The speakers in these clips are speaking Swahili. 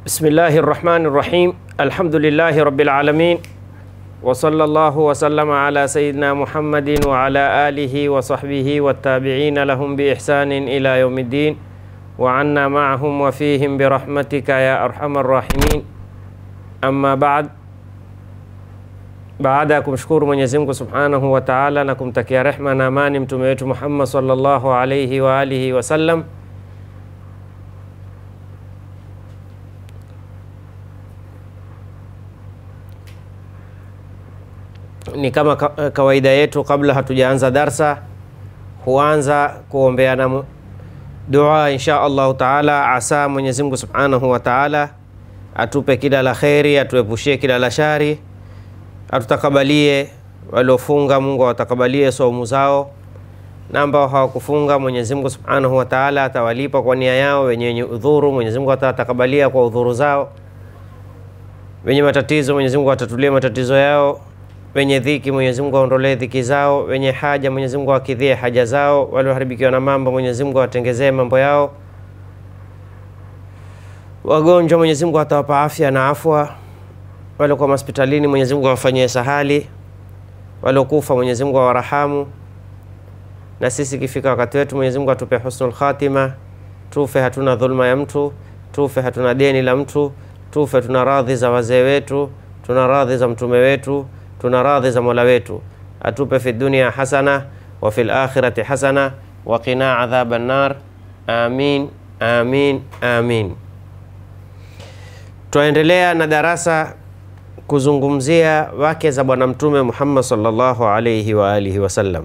بسم الله الرحمن الرحيم الحمد لله رب العالمين وصلى الله وسلم على سيدنا محمد وعلى آله وصحبه والتابعين لهم بإحسان إلى يوم الدين وعنا معهم وفيهم برحمتك يا أرحم الراحمين أما بعد بعدكم شكور من Mwenyezi سبحانه وتعالى wa Ta'ala رحمة kumtakia ما نمتم amani mtume wetu Muhammad sallallahu alayhi ni kama eh, kawaida yetu, kabla hatujaanza darsa huanza kuombeana dua, insha Allahu taala, asa Mwenyezi Mungu subhanahu wa taala atupe kila la kheri, atuepushie kila la shari, atutakabalie waliofunga, Mungu awatakabalie saumu zao, na ambao hawakufunga Mwenyezi Mungu subhanahu wa taala atawalipa kwa nia yao. Wenye udhuru Mwenyezi Mungu atawatakabalia kwa udhuru zao wenye matatizo Mwenyezi Mungu atatulia matatizo yao wenye dhiki Mwenyezi Mungu aondolee dhiki zao, wenye haja Mwenyezi Mungu akidhie haja zao, walioharibikiwa na mambo Mwenyezi Mungu awatengezee mambo yao, wagonjwa Mwenyezi Mungu atawapa afya na afwa, waliokuwa hospitalini Mwenyezi Mungu awafanyie sahali, waliokufa Mwenyezi Mungu awarahamu, na sisi ikifika wakati wetu Mwenyezi Mungu atupe husnul khatima, tufe hatuna dhulma ya mtu, tufe hatuna deni la mtu, tufe tuna radhi za wazee wetu, tuna radhi za mtume wetu tuna radhi za Mola wetu, atupe fi dunia hasana wa fil akhirati hasana wa qina adhaba nar. Amin, amin, amin. Twaendelea na darasa kuzungumzia wake za Bwana Mtume Muhammad sallallahu alayhi wa alihi wasallam.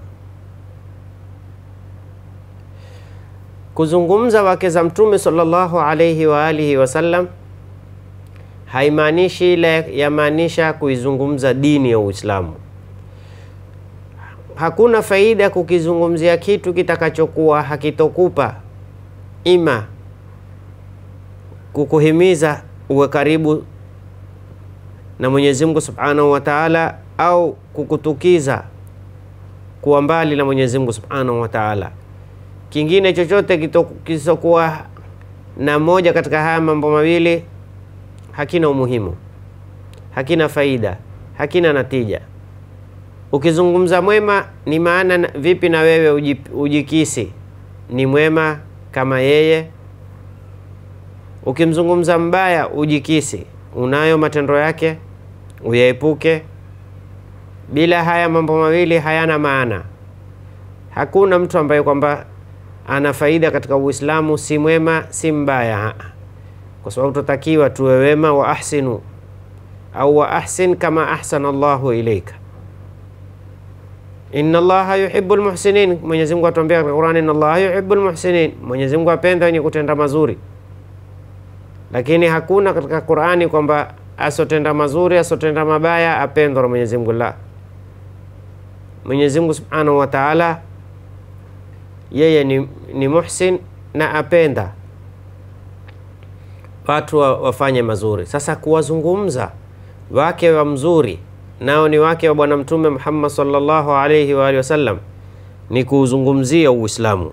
Kuzungumza wake za Mtume sallallahu alayhi wa alihi wasallam haimaanishi ile yamaanisha kuizungumza dini ya Uislamu. Hakuna faida kukizungumzia kitu kitakachokuwa hakitokupa ima kukuhimiza uwe karibu na Mwenyezi Mungu Subhanahu wa Ta'ala au kukutukiza kuwa mbali na Mwenyezi Mungu Subhanahu wa Ta'ala. Kingine chochote kisichokuwa na moja katika haya mambo mawili hakina umuhimu, hakina faida, hakina natija. Ukizungumza mwema ni maana vipi na wewe ujikisi ni mwema kama yeye? Ukimzungumza mbaya ujikisi, unayo matendo yake, uyaepuke. Bila haya mambo mawili hayana maana. Hakuna mtu ambaye kwamba ana faida katika Uislamu, si mwema si mbaya kwa sababu tutakiwa tuwe wema, wa ahsinu au wa ahsin kama ahsana llahu ilaika. Inna llaha yuhibu lmuhsinin Mwenyezi Mungu atuambia katika Qur'ani, inna Allaha yuhibbul muhsinin, Mwenyezi Mungu apenda wenye kutenda mazuri. Lakini hakuna katika Qur'ani kwamba asotenda mazuri asotenda mabaya apendwa na Mwenyezi Mungu, la. Mwenyezi Mungu Subhanahu wa Ta'ala yeye ni, ni muhsin na apenda watu wa, wafanye mazuri. Sasa kuwazungumza wake wa mzuri nao ni wake wa Bwana Mtume Muhammad sallallahu alaihi wa alihi wasallam ni kuuzungumzia Uislamu.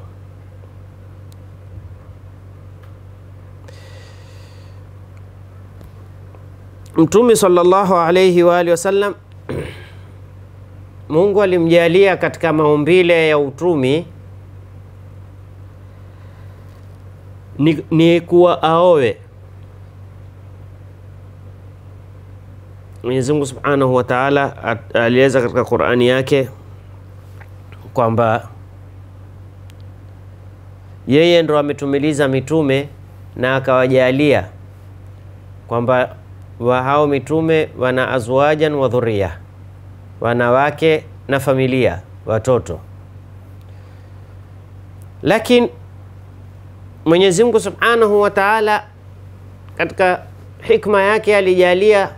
Mtume sallallahu alaihi wa alihi wasallam Mungu alimjalia katika maumbile ya utumi ni, ni kuwa aowe Mwenyezi Mungu Subhanahu wa Ta'ala alieleza katika Qur'ani yake kwamba yeye ndo ametumiliza mitume na akawajalia kwamba wa hao mitume wana azwajan wa dhuria, wanawake na familia, watoto. Lakini Mwenyezi Mungu Subhanahu wa Ta'ala katika hikma yake alijalia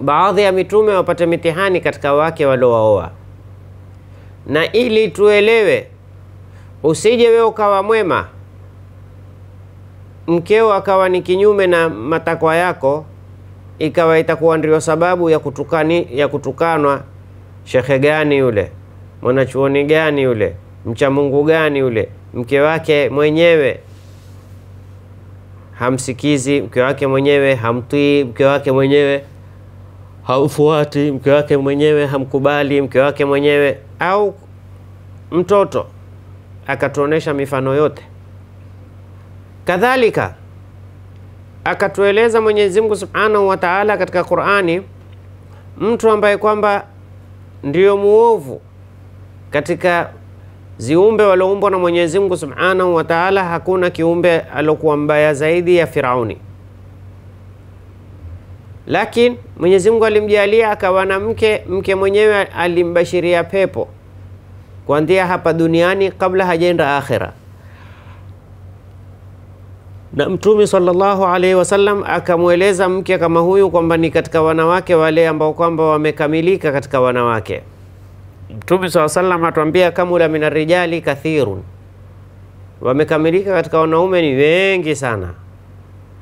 baadhi ya mitume wapate mitihani katika wake waliowaoa, na ili tuelewe, usije wewe ukawa mwema mkeo akawa ni kinyume na matakwa yako, ikawa itakuwa ndio sababu ya kutukani, ya kutukanwa. Shekhe gani yule? Mwanachuoni gani yule? Mcha Mungu gani yule? Mke wake mwenyewe hamsikizi, mke wake mwenyewe hamtii, mke wake mwenyewe haufuati, mke wake mwenyewe hamkubali, mke wake mwenyewe au mtoto akatuonesha mifano yote. Kadhalika akatueleza Mwenyezi Mungu Subhanahu wa Ta'ala katika Qur'ani, mtu ambaye kwamba ndiyo muovu katika ziumbe walioumbwa na Mwenyezi Mungu Subhanahu wa Ta'ala, hakuna kiumbe alokuwa mbaya zaidi ya Firauni. Lakini Mwenyezi Mungu alimjalia akawa na mke, mke mwenyewe alimbashiria pepo kuanzia hapa duniani kabla hajaenda akhira. Na Mtume sallallahu alaihi wasallam akamweleza mke kama huyu kwamba ni katika wanawake wale ambao kwamba wamekamilika katika wanawake. Mtume saa salam atuambia kamula min rijali kathirun, wamekamilika katika wanaume ni wengi sana.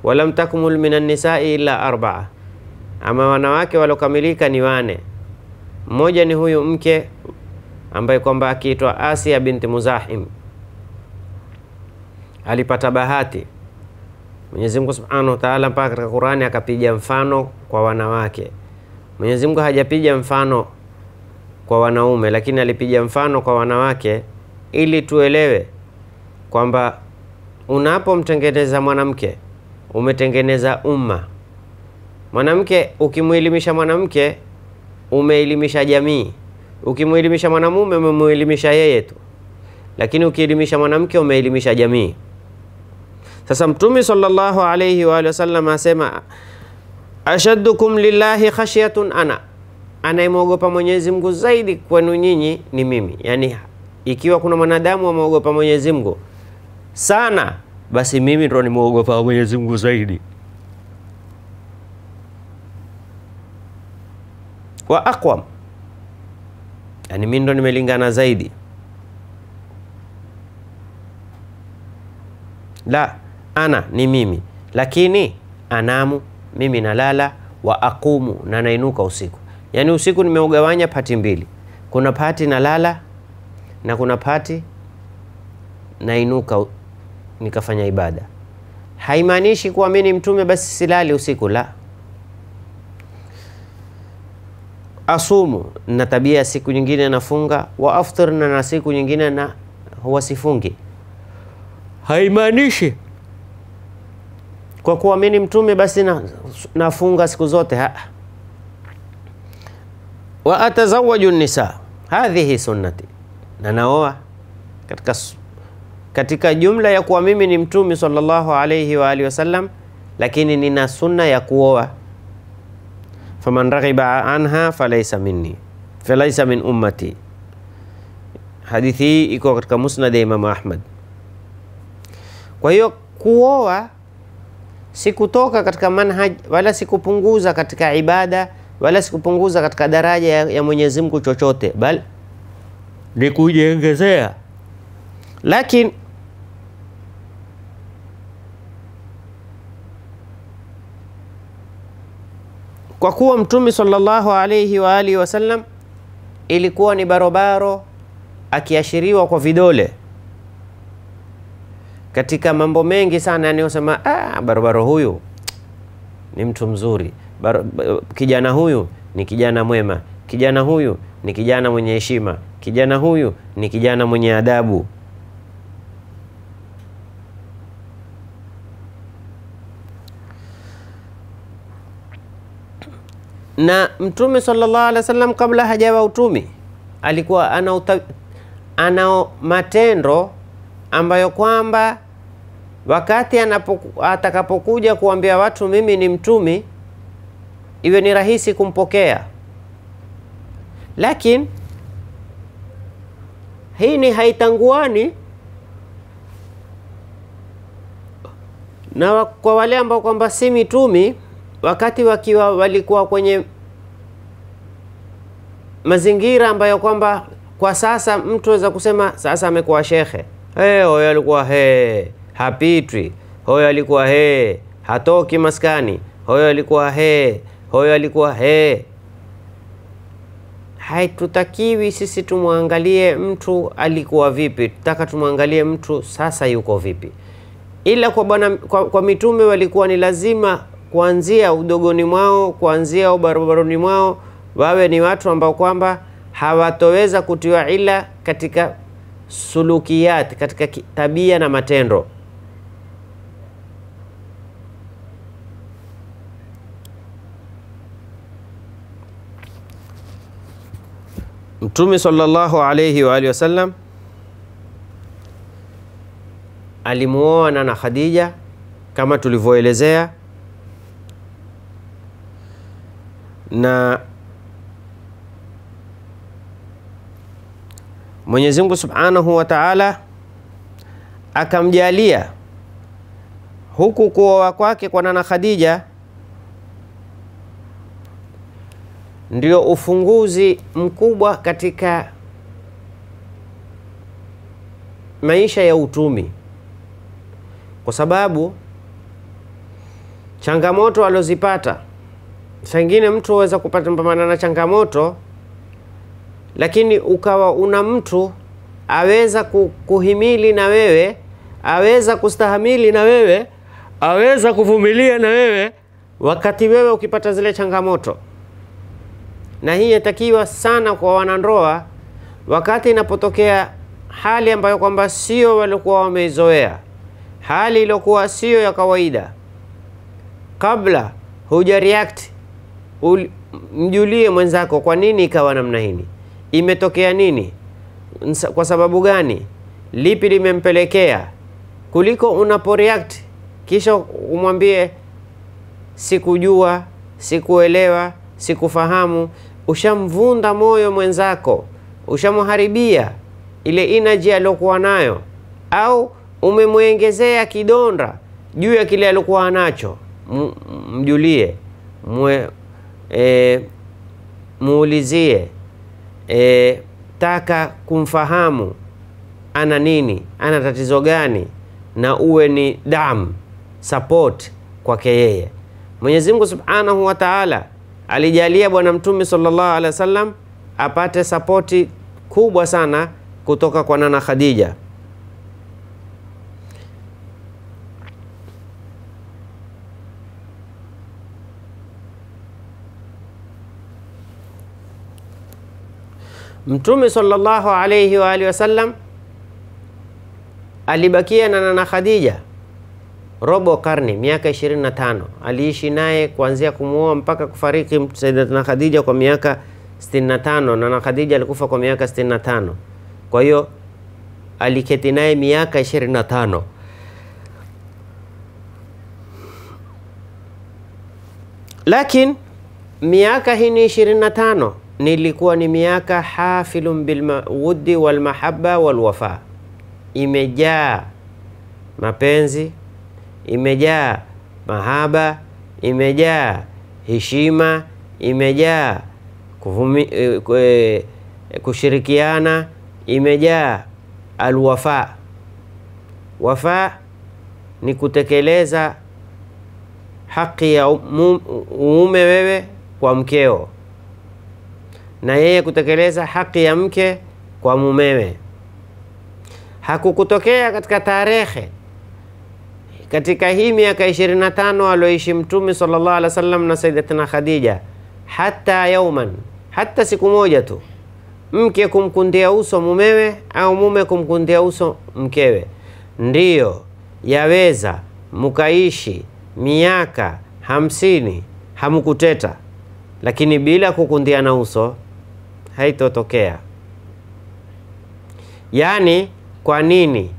Walam takmul min nisai illa arbaa ama wanawake waliokamilika ni wane. Mmoja ni huyu mke ambaye kwamba akiitwa Asia binti Muzahim alipata bahati Mwenyezi Mungu Subhanahu wa Ta'ala, mpaka katika Qur'ani akapiga mfano kwa wanawake. Mwenyezi Mungu hajapiga mfano kwa wanaume, lakini alipiga mfano kwa wanawake ili tuelewe kwamba unapomtengeneza mwanamke umetengeneza umma. Mwanamke ukimwelimisha mwanamke umeelimisha jamii, ukimwelimisha mwanamume umemwelimisha yeye tu, lakini ukielimisha mwanamke umeelimisha jamii. Sasa Mtume sallallahu alayhi wa alihi wasallam asema ashaddukum lillahi khashyatun ana, anayemwogopa Mwenyezi Mungu zaidi kwenu nyinyi ni mimi. Yani ikiwa kuna mwanadamu ameogopa Mwenyezi Mungu sana, basi mimi ndo nimwogopa Mwenyezi Mungu zaidi. wa aqwam, yani mimi ndo nimelingana zaidi. La, ana ni mimi, lakini anamu mimi nalala, wa akumu na nainuka usiku. yani usiku nimeugawanya pati mbili, kuna pati nalala na kuna pati nainuka nikafanya ibada. Haimaanishi kuwa mimi ni mtume basi silali usiku, la asumu na tabia ya siku nyingine nafunga, wa aftirna na na siku nyingine na huwa sifungi. Haimaanishi kwa kuwa mini mtume basi na, nafunga siku zote ha. Wa atazawaju nisa hadhihi sunnati, na naoa katika, katika jumla ya kuwa mimi ni mtume sallallahu alaihi wa alihi wasallam, lakini nina sunna ya kuoa faman raghiba anha falaysa minni falaysa min ummati. Hadithi hii iko katika musnad ya Imamu Ahmad. Kwa hiyo kuoa si kutoka katika manhaj wala si kupunguza katika ibada wala si kupunguza katika daraja ya, ya Mwenyezi Mungu chochote, bali ni kujiongezea. Lakini kwa kuwa mtume sallallahu alayhi wa alihi wasallam ilikuwa ni barobaro akiashiriwa kwa vidole katika mambo mengi sana, yani usema ah, barobaro huyu ni mtu mzuri Baro, kijana huyu ni kijana mwema, kijana huyu ni kijana mwenye heshima, kijana huyu ni kijana mwenye adabu. na Mtume sallallahu alaihi wasallam kabla hajawa utumi alikuwa ana ana matendo ambayo kwamba wakati atakapokuja kuambia watu mimi ni mtumi iwe ni rahisi kumpokea, lakini hii ni haitanguani na kwa wale ambao kwamba si mitumi wakati wakiwa walikuwa kwenye mazingira ambayo kwamba kwa sasa mtu aweza kusema sasa amekuwa shekhe, hey, eh, huyo alikuwa he hapitwi, huyo alikuwa he hatoki maskani, huyo alikuwa he huyo alikuwa he. Haitutakiwi sisi tumwangalie mtu alikuwa vipi, tutaka tumwangalie mtu sasa yuko vipi. Ila kwa, bwana, kwa, kwa mitume walikuwa ni lazima kuanzia udogoni mwao, kuanzia ubarubaruni mwao, wawe ni watu ambao kwamba hawatoweza kutiwa ila katika sulukiyat, katika tabia na matendo. Mtume sallallahu alayhi wa alihi wasallam alimuoa na Khadija kama tulivyoelezea na Mwenyezi Mungu Subhanahu wa Ta'ala akamjalia huku kuoa kwake kwa nana Khadija ndio ufunguzi mkubwa katika maisha ya utumi, kwa sababu changamoto alozipata sangine mtu mtu kupata kupambana na changamoto, lakini ukawa una mtu aweza kuhimili na wewe, aweza kustahamili na wewe, aweza kuvumilia na wewe, wakati wewe ukipata zile changamoto. Na hii inatakiwa sana kwa wanandoa, wakati inapotokea hali ambayo kwamba sio walikuwa wameizoea, hali iliyokuwa sio ya kawaida, kabla huja mjulie mwenzako kwa nini ikawa namna hini imetokea nini, kwa sababu gani, lipi limempelekea, kuliko unaporeact kisha umwambie sikujua, sikuelewa, sikufahamu. Ushamvunda moyo mwenzako, ushamharibia ile energy aliyokuwa nayo, au umemwengezea kidonda juu ya kile aliokuwa anacho. Mjulie e, muulizie e, taka kumfahamu ana nini, ana tatizo gani, na uwe ni damu support kwake yeye. Mwenyezi Mungu Subhanahu wa Ta'ala alijalia Bwana Mtume sallallahu alaihi wasallam apate sapoti kubwa sana kutoka kwa Nana Khadija. Mtume sallallahu alayhi wa alihi wasallam alibakia na nana Khadija robo karne, miaka 25 aliishi naye kuanzia kumuoa mpaka kufariki Sayyidatuna Khadija kwa miaka 65. Nana Khadija alikufa kwa miaka 65, kwa hiyo aliketi naye miaka 25. Lakini miaka hii ni 25 nilikuwa ni miaka hafilun bilwuddi walmahaba walwafa, imejaa mapenzi, imejaa mahaba, imejaa heshima, imejaa kufumi, eh, eh, kushirikiana, imejaa alwafa. Wafa ni kutekeleza haki ya mume wewe kwa mkeo na yeye kutekeleza haki ya mke kwa mumewe. Hakukutokea katika tarehe katika hii miaka 25 alioishi Mtume sallallahu alaihi wasallam na Sayyidatina Khadija, hata yauman, hata siku moja tu mke kumkundia uso mumewe au mume kumkundia uso mkewe. Ndiyo yaweza mukaishi miaka hamsini hamukuteta lakini bila kukundiana uso haitotokea. Yaani, kwa nini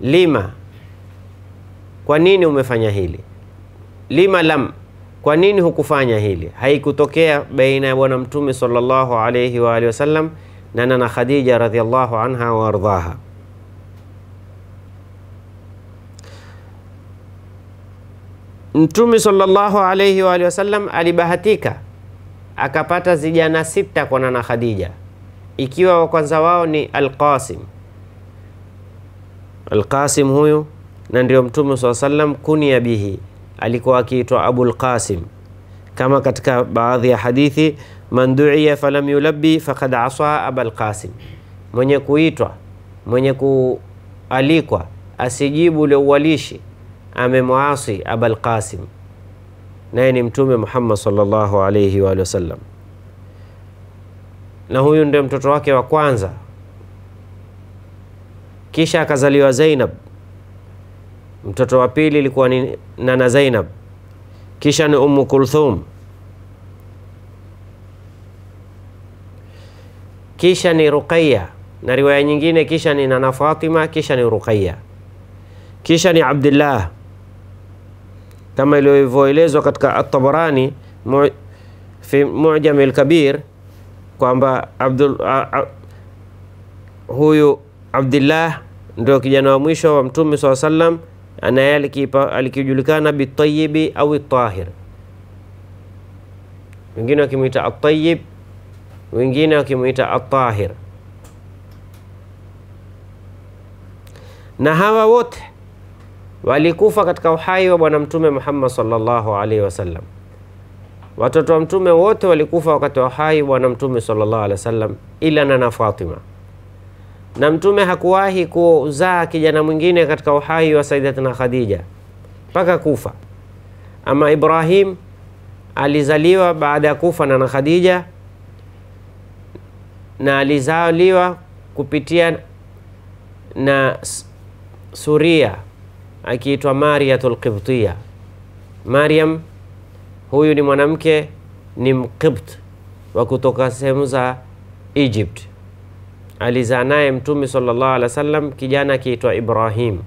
lima? Kwa nini umefanya hili? Lima lam, kwa nini hukufanya hili? Haikutokea baina ya Bwana Mtume sallallahu alayhi wa alihi wasallam na nana Khadija radhiallahu anha wa ardhaha. Mtume sallallahu alayhi wa alihi wasallam alibahatika akapata zijana sita kwa nana Khadija, ikiwa wa kwanza wao ni Alqasim. Alqasim huyu na ndio Mtume swalla sallam kunia bihi, alikuwa akiitwa abulqasim Qasim, kama katika baadhi ya hadithi, man duiya falam yulabbi faqad asa abal Qasim, mwenye kuitwa mwenye kualikwa asijibu ule uwalishi amemwasi Abal Qasim naye ni Mtume Muhammad sallallahu alaihi wa alihi wasallam, na huyu ndiye mtoto wake wa kwanza. Kisha akazaliwa Zainab, mtoto wa pili ilikuwa ni nana Zainab, kisha ni Ummu Kulthum, kisha ni Ruqayya na riwaya nyingine, kisha ni nana Fatima, kisha ni Ruqayya, kisha ni Abdullah kama ilivyoelezwa katika At-Tabarani fi Mu'jam al-Kabir kwamba Abdul huyu Abdullah ndio kijana wa mwisho wa Mtume swalla sallam anaye alikijulikana bitayibi au tahir, wengine wakimwita atayib, wengine wakimwita atahir, na hawa wote walikufa katika uhai wa Bwana Mtume Muhammad sallallahu alaihi wasallam. Watoto wa Mtume wote walikufa wakati wa uhai wa Bwana Mtume sallallahu alaihi wasallam, ila nana Fatima na Mtume hakuwahi kuzaa kijana mwingine katika uhai wa Saidatina Khadija mpaka kufa. Ama Ibrahim alizaliwa baada ya kufa nana na Khadija, na alizaliwa kupitia na Suria akiitwa Mariatul Qibtiya. Mariam huyu ni mwanamke ni Mqibt wa kutoka sehemu za Egypt. Alizaa naye Mtume sallallahu alaihi wasallam kijana akiitwa Ibrahim.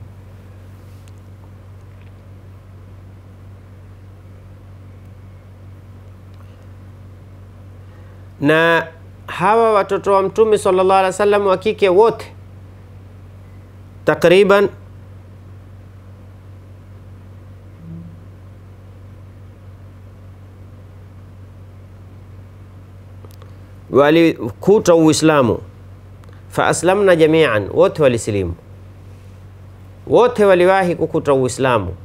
na hawa watoto wa mtume sallallahu alaihi wasallam wa kike wote takriban walikuta Uislamu, fa aslamna jamian, wote walisilimu, wote waliwahi kukuta Uislamu,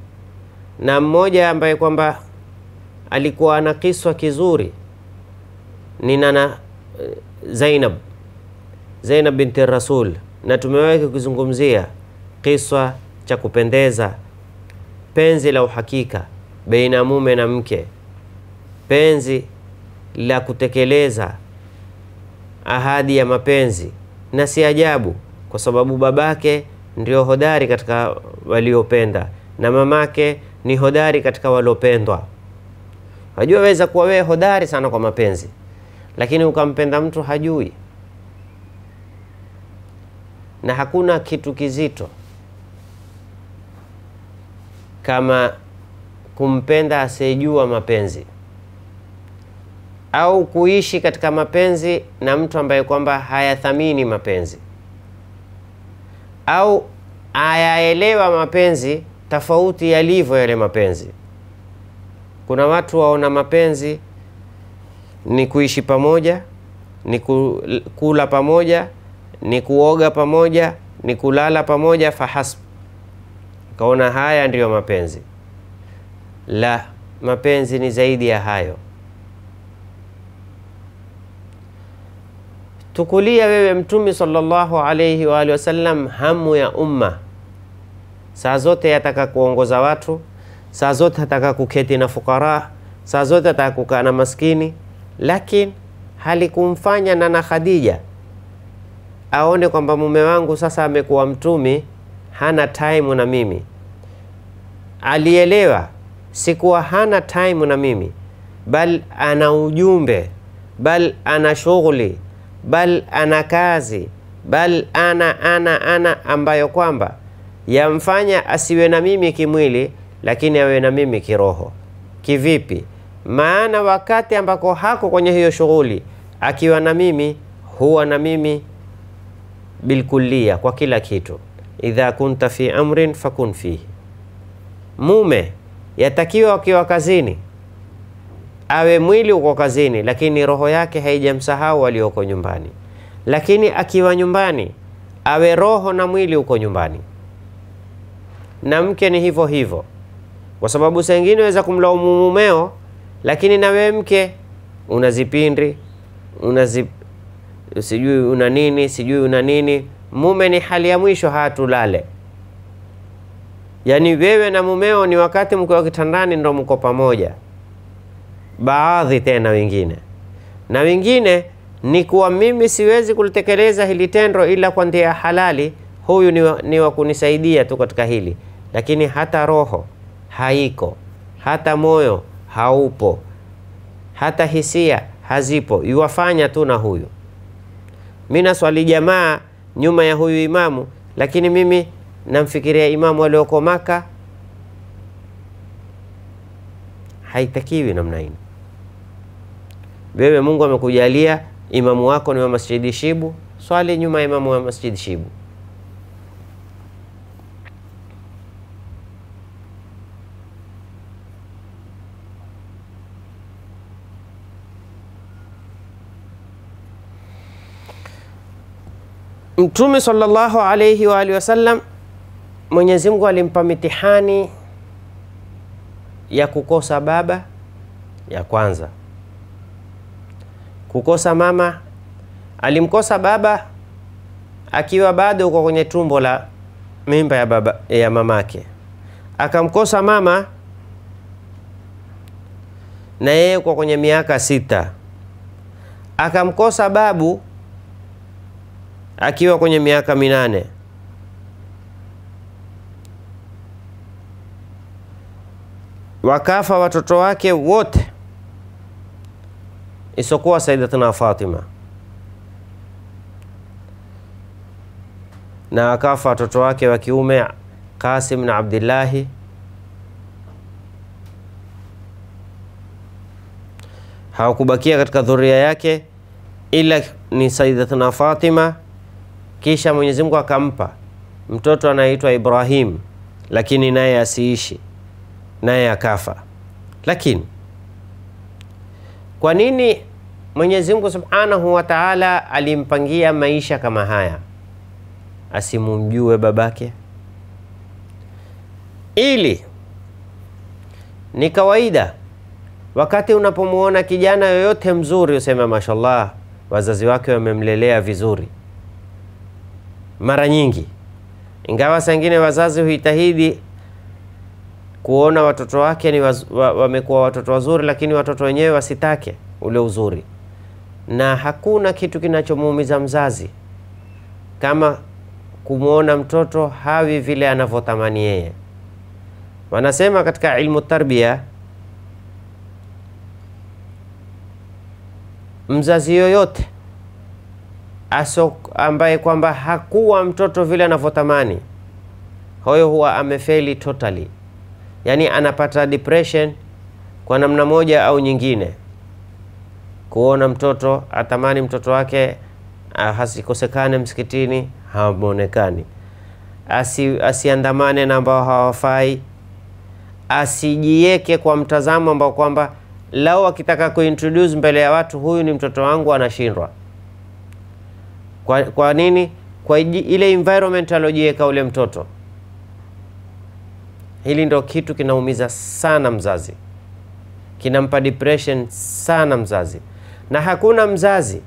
na mmoja ambaye kwamba alikuwa ana kiswa kizuri ni nana eh, Zainab, Zainab binti Rasul, na tumewahi kukizungumzia kiswa cha kupendeza, penzi la uhakika baina mume na mke, penzi la kutekeleza ahadi ya mapenzi, na si ajabu kwa sababu babake ndio hodari katika waliopenda na mamake ni hodari katika waliopendwa Unajua, waweza kuwa wewe hodari sana kwa mapenzi, lakini ukampenda mtu hajui, na hakuna kitu kizito kama kumpenda asiyejua mapenzi au kuishi katika mapenzi na mtu ambaye kwamba hayathamini mapenzi au ayaelewa mapenzi tofauti yalivyo yale mapenzi. Kuna watu waona mapenzi ni kuishi pamoja, ni kula pamoja, ni kuoga pamoja, ni kulala pamoja, fahasbu. Kaona haya ndiyo mapenzi. La, mapenzi ni zaidi ya hayo. Chukulia wewe Mtume sallallahu alayhi wa alihi wasallam hamu ya umma, saa zote yataka kuongoza watu, saa zote ataka kuketi na fukara, saa zote ataka kukaa na maskini, lakini halikumfanya nana Khadija aone kwamba mume wangu sasa amekuwa mtumi, hana time na mimi. Alielewa sikuwa hana time na mimi, bal ana ujumbe, bal ana shughuli bal ana kazi, bal ana ana ana, ambayo kwamba yamfanya asiwe na mimi kimwili, lakini awe na mimi kiroho. Kivipi? Maana wakati ambako hako kwenye hiyo shughuli, akiwa na mimi huwa na mimi bilkulia kwa kila kitu. Idha kunta fi amrin fakun fihi. Mume yatakiwa akiwa kazini awe mwili uko kazini, lakini roho yake haijamsahau walioko nyumbani. Lakini akiwa nyumbani, awe roho na mwili uko nyumbani. Na mke ni hivyo hivyo, kwa sababu saa ingine kumlaumu mumeo, lakini na wewe mke unazipindi zipindi, una sijui una nini, sijui una nini. Mume ni hali ya mwisho, hatulale. Yaani wewe na mumeo ni wakati mko kitandani, ndo mko pamoja baadhi tena wengine, na wengine ni kuwa mimi siwezi kulitekeleza hili tendo ila kwa njia halali, huyu ni wa, ni wa kunisaidia tu katika hili, lakini hata roho haiko, hata moyo haupo, hata hisia hazipo, iwafanya tu na huyu. Mi naswali jamaa nyuma ya huyu imamu, lakini mimi namfikiria imamu alioko Maka. Haitakiwi namna hii wewe Mungu amekujalia imamu wako ni wa Masjidi Shibu, swali nyuma ya imamu wa Masjidi Shibu. Mtume sallallahu alayhi wa alihi wasallam, Mwenyezi Mungu alimpa mitihani ya kukosa baba ya kwanza kukosa mama, alimkosa baba akiwa bado uko kwenye tumbo la mimba ya baba ya mamake, akamkosa mama na yeye uko kwenye miaka sita, akamkosa babu akiwa kwenye miaka minane. Wakafa watoto wake wote isokuwa Saidatuna Fatima, na akafa watoto wake wa kiume Qasim na Abdillahi. Hawakubakia katika dhuria yake ila ni Saidatuna Fatima. Kisha Mwenyezi Mungu akampa mtoto anayeitwa Ibrahim, lakini naye asiishi, naye akafa lakini kwa nini Mwenyezi Mungu Subhanahu wa Ta'ala alimpangia maisha kama haya? Asimumjue babake? Ili ni kawaida wakati unapomwona kijana yoyote mzuri useme mashallah, wazazi wake wamemlelea vizuri. Mara nyingi, ingawa sengine wazazi huitahidi kuona watoto wake ni waz, wa, wamekuwa watoto wazuri, lakini watoto wenyewe wasitake ule uzuri, na hakuna kitu kinachomuumiza mzazi kama kumwona mtoto hawi vile anavyotamani yeye. Wanasema katika ilmu tarbia, mzazi yoyote aso ambaye kwamba hakuwa mtoto vile anavyotamani, huyo huwa amefeli totally yani anapata depression kwa namna moja au nyingine, kuona mtoto atamani mtoto wake ah, hasikosekane msikitini, hamonekani, asi asiandamane na ambao hawafai, asijieke kwa mtazamo ambao kwamba lao akitaka kuintroduce mbele ya watu, huyu ni mtoto wangu, anashindwa. Kwa, kwa nini? Kwa ile environment aliojiweka ule mtoto. Hili ndo kitu kinaumiza sana mzazi, kinampa depression sana mzazi, na hakuna mzazi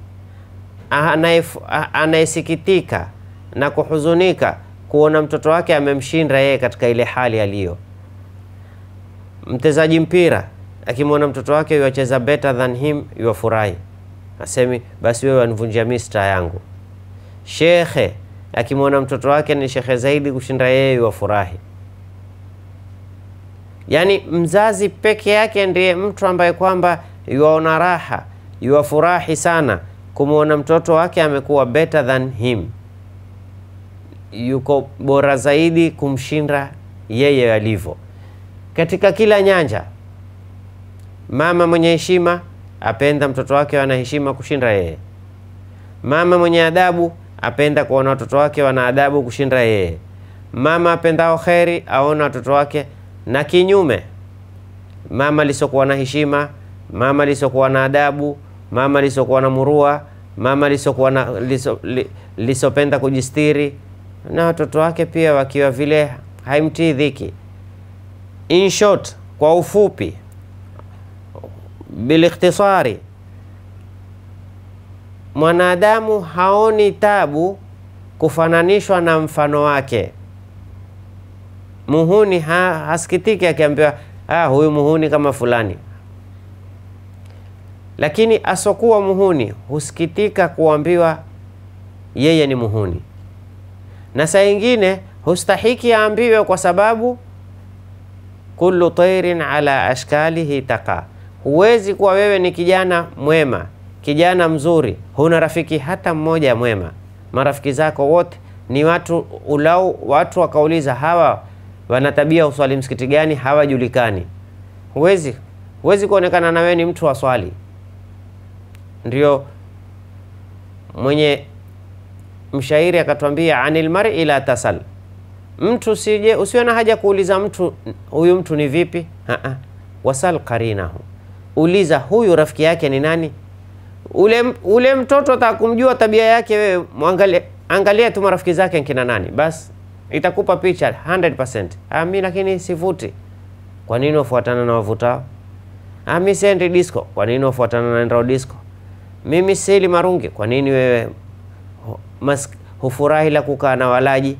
anayesikitika na kuhuzunika kuona mtoto wake amemshinda yeye katika ile hali aliyo. mtezaji mpira akimwona mtoto wake yuacheza better than him yuwafurahi, asemi basi wewe anivunjia mi star yangu. Shekhe akimwona mtoto wake ni shekhe zaidi kushinda yeye yuwafurahi. Yaani mzazi peke yake ndiye mtu ambaye kwamba yuaona raha, yuwafurahi sana kumwona mtoto wake amekuwa better than him, yuko bora zaidi kumshinda yeye alivyo katika kila nyanja. Mama mwenye heshima apenda mtoto wake wana heshima kushinda yeye. Mama mwenye adabu apenda kuona watoto wake wana adabu kushinda yeye. Mama apendao kheri aona watoto wake na kinyume, mama lisokuwa na heshima, mama lisokuwa na adabu, mama lisokuwa na murua, mama lisokuwa na liso, li, lisopenda kujistiri, na watoto wake pia wakiwa vile haimtii dhiki. In short, kwa ufupi, bilikhtisari, mwanadamu haoni tabu kufananishwa na mfano wake muhuni ha, hasikitiki akiambiwa ah, huyu muhuni kama fulani, lakini asokuwa muhuni husikitika kuambiwa yeye ni muhuni, na saa ingine hustahiki aambiwe, kwa sababu kullu tairin ala ashkalihi taka Huwezi kuwa wewe ni kijana mwema, kijana mzuri, huna rafiki hata mmoja mwema. Marafiki zako wote ni watu ulau, watu wakauliza hawa wana tabia uswali msikiti gani hawajulikani. Huwezi huwezi kuonekana na wewe ni mtu wa swali. Ndio mwenye mshairi akatwambia, anil mar'i la tasal, mtu sije usiwe na haja kuuliza mtu huyu mtu ni vipi. Ha-ha. Wasal karinahu uliza huyu rafiki yake ni nani. Ule, ule mtoto atakumjua tabia yake, wewe angalia tu marafiki zake nkina nani basi itakupa picha 100%. ami lakini sivuti. Kwa nini wafuatana na wavutao? ami sendi disco. Kwa nini wafuatana na endao disco? Mimi sili marungi. Kwa nini wewe hufurahi la kukaa na walaji?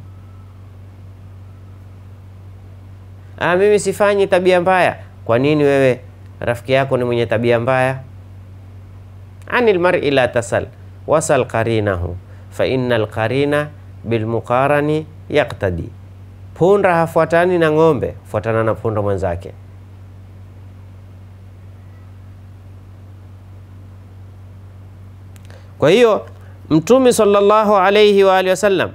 A, ah, mimi sifanyi tabia mbaya. Kwa nini wewe rafiki yako ni mwenye tabia mbaya? Anil lmari la tasal wasal qarinahu fa innal qarina bil muqarani yaktadi, punda hafuatani na ng'ombe, fuatana na punda mwenzake. Kwa hiyo Mtume sallallahu alayhi wa alihi wasallam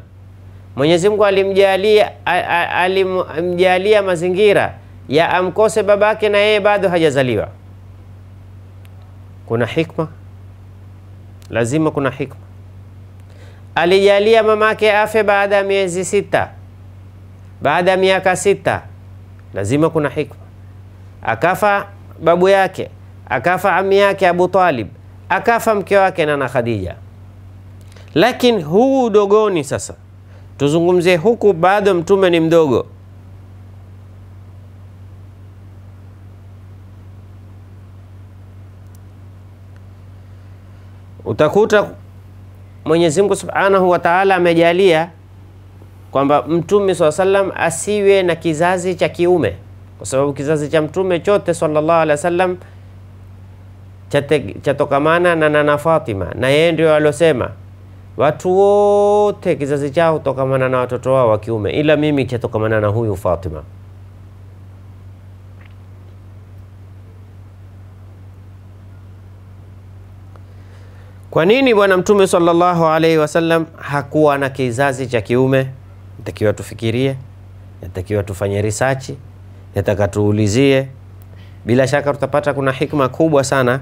Mwenyezi Mungu alimjalia alimjalia mazingira ya amkose babake na yeye bado hajazaliwa. Kuna hikma, lazima kuna hikma alijalia mamake afe baada ya miezi sita, baada ya miaka sita, lazima kuna hikma. Akafa babu yake, akafa ami yake Abu Talib, akafa mke wake Nana Khadija. Lakini huu udogoni sasa, tuzungumzie huku, bado mtume ni mdogo utakuta Mwenyezi Mungu Subhanahu wa Ta'ala amejalia kwamba Mtume swalla sallam asiwe na kizazi cha kiume, kwa sababu kizazi cha Mtume chote sallallahu alaihi wasallam chatokamana na nana Fatima, na yeye ndio alosema watu wote kizazi chao tokamana na watoto wao wa kiume, ila mimi chatokamana na huyu Fatima. Kwa nini Bwana Mtume sallallahu alaihi wasallam hakuwa na kizazi cha kiume? Natakiwa tufikirie, natakiwa tufanye risachi, nataka tuulizie. Bila shaka tutapata kuna hikma kubwa sana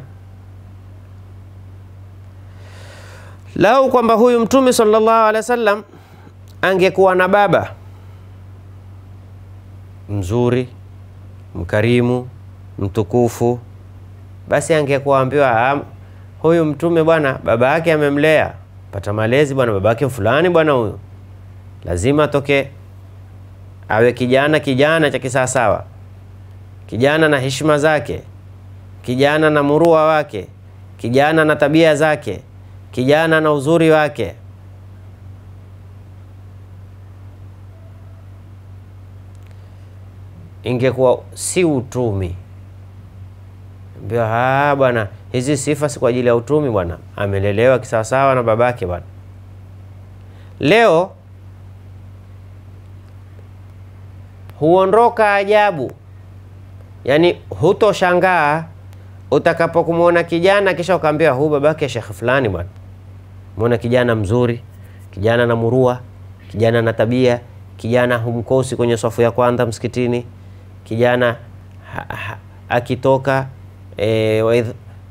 lau kwamba huyu Mtume sallallahu alaihi wasallam angekuwa na baba mzuri, mkarimu, mtukufu, basi angekuwa ambiwa huyu mtume bwana baba yake amemlea pata malezi bwana baba yake fulani bwana huyu lazima atoke awe kijana kijana cha kisawasawa kijana na heshima zake kijana na murua wake kijana na tabia zake kijana na uzuri wake ingekuwa si utumi ambiwa bwana hizi sifa si kwa ajili ya utumi bwana, amelelewa kisawasawa na babake bwana. Leo huondoka ajabu, yaani hutoshangaa utakapokumwona kijana kisha ukaambia huu babake shekhe fulani bwana. Mwona kijana mzuri, kijana na murua, kijana na tabia, kijana humkosi kwenye swafu ya kwanza msikitini, kijana ha, ha, akitoka e,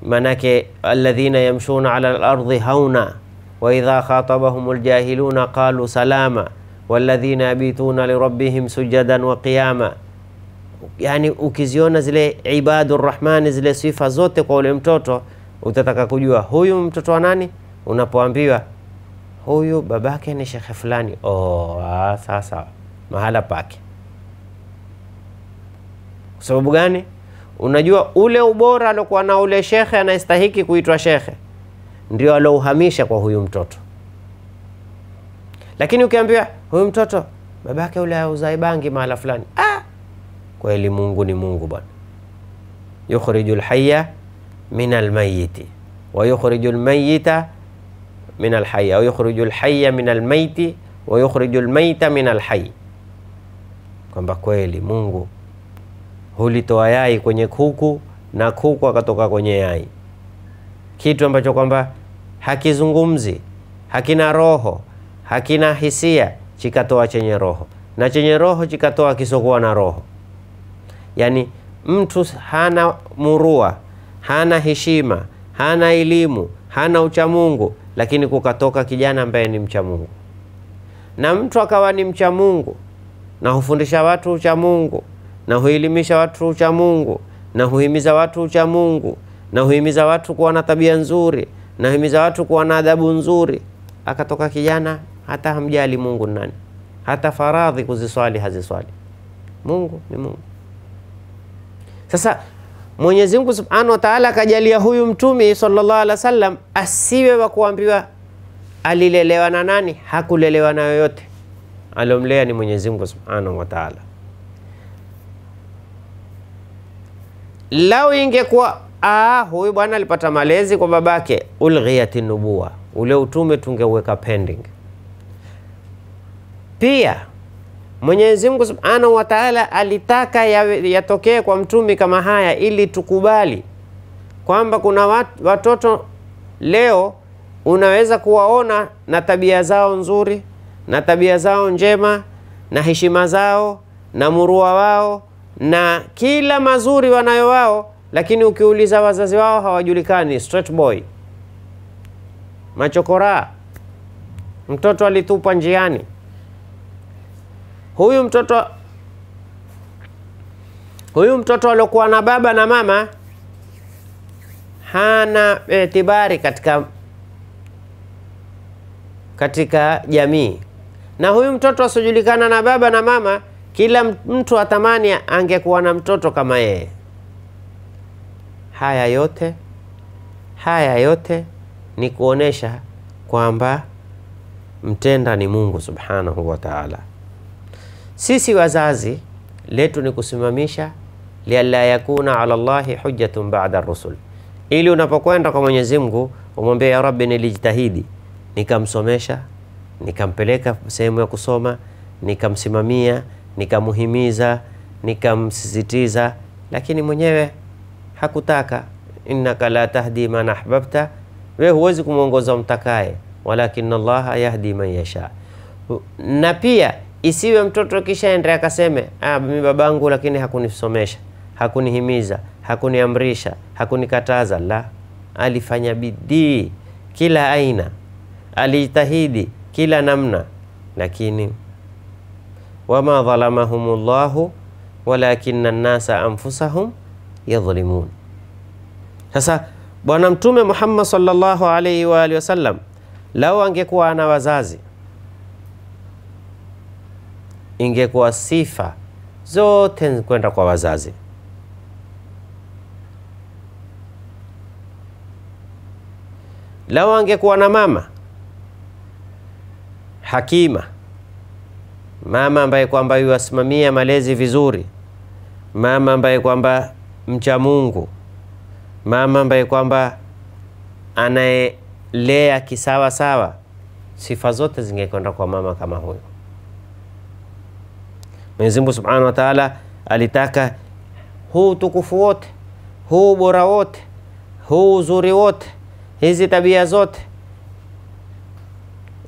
manake alladhina yamshuna ala al hauna wa idha khatabahumul jahiluna qalu salama walladhina yabituna lirabihim sujadan wa qiyama. Yani ukiziona zile ibadu rahmani zile sifa zote kwa ule mtoto utataka kujua huyu mtoto wa nani, unapoambiwa huyu babake ni shekhe fulani. Oh, sasa mahala pake. Kwa sababu gani? Unajua ule ubora aliokuwa na ule shekhe anayestahiki kuitwa shekhe ndio alouhamisha kwa huyu mtoto. Lakini ukiambiwa huyu mtoto babake ule auzae bangi mahala fulani, ah, kweli Mungu ni Mungu bwana. Yukhrijul hayya min almayiti wa yukhrijul min alhayy au yukhrijul hayya min almayti wa yukhrijul mayta min alhayy, kwamba kweli Mungu hulitoa yai kwenye kuku na kuku akatoka kwenye yai, kitu ambacho kwamba hakizungumzi, hakina roho, hakina hisia, chikatoa chenye roho, na chenye roho chikatoa kisokuwa na roho. Yani mtu hana murua, hana heshima, hana elimu, hana uchamungu, lakini kukatoka kijana ambaye ni mchamungu. Na mtu akawa ni mchamungu na hufundisha watu uchamungu na huelimisha watu ucha Mungu na huhimiza watu ucha Mungu na huhimiza watu kuwa na tabia nzuri na huhimiza watu kuwa na adabu nzuri. Akatoka kijana hata hamjali Mungu nani, hata faradhi kuziswali haziswali. Mungu ni Mungu. Sasa Mwenyezi Mungu Subhanahu wa Ta'ala akajalia huyu mtume sallallahu alaihi wasallam asiwe wa kuambiwa alilelewa na nani, hakulelewa na yoyote. Alomlea ni Mwenyezi Mungu Subhanahu wa Ta'ala. Lau ingekuwa ah, huyu bwana alipata malezi kwa babake, ulghiyati nubuwa, ule utume tungeuweka pending. Pia Mwenyezi Mungu Subhanahu wa Ta'ala alitaka yatokee ya kwa mtumi kama haya ili tukubali kwamba kuna wat, watoto leo unaweza kuwaona na tabia zao nzuri na tabia zao njema na heshima zao na murua wao na kila mazuri wanayo wao, lakini ukiuliza wazazi wao hawajulikani. Straight boy, machokora, mtoto alitupwa njiani, huyu mtoto huyu mtoto aliokuwa na baba na mama hana itibari eh, katika katika jamii, na huyu mtoto asiojulikana na baba na mama kila mtu atamani angekuwa na mtoto kama yeye. Haya yote haya yote ni kuonesha kwamba mtenda ni Mungu subhanahu wa taala. Sisi wazazi letu ni kusimamisha lianla yakuna ala llahi hujjatun ba'da rusul, ili unapokwenda kwa Mwenyezi Mungu umwambie ya Rabbi, nilijitahidi nikamsomesha, nikampeleka sehemu ya kusoma, nikamsimamia nikamuhimiza nikamsisitiza, lakini mwenyewe hakutaka. innaka la tahdi man ahbabta, we huwezi kumwongoza mtakaye, walakin allaha yahdi man yasha. Na pia isiwe mtoto kisha ende akaseme ah, mimi babangu lakini hakunisomesha, hakunihimiza, hakuniamrisha, hakunikataza. La, alifanya bidii kila aina, alijitahidi kila namna, lakini wama dhalamahumullahu walakinna nnasa anfusahum yadhlimun. Sasa Bwana Mtume Muhammad sallallahu alaihi wa alihi wasallam lau angekuwa ana wazazi, ingekuwa sifa zote kwenda kwa wazazi. Lau angekuwa na mama hakima mama ambaye kwamba yuwasimamia malezi vizuri, mama ambaye kwamba mcha Mungu, mama ambaye kwamba anayelea kisawa sawa. Sifa zote zingekwenda kwa mama kama huyo. Mwenyezi Subhanahu wa Ta'ala alitaka huu utukufu wote, huu ubora wote, huu uzuri wote, hizi tabia zote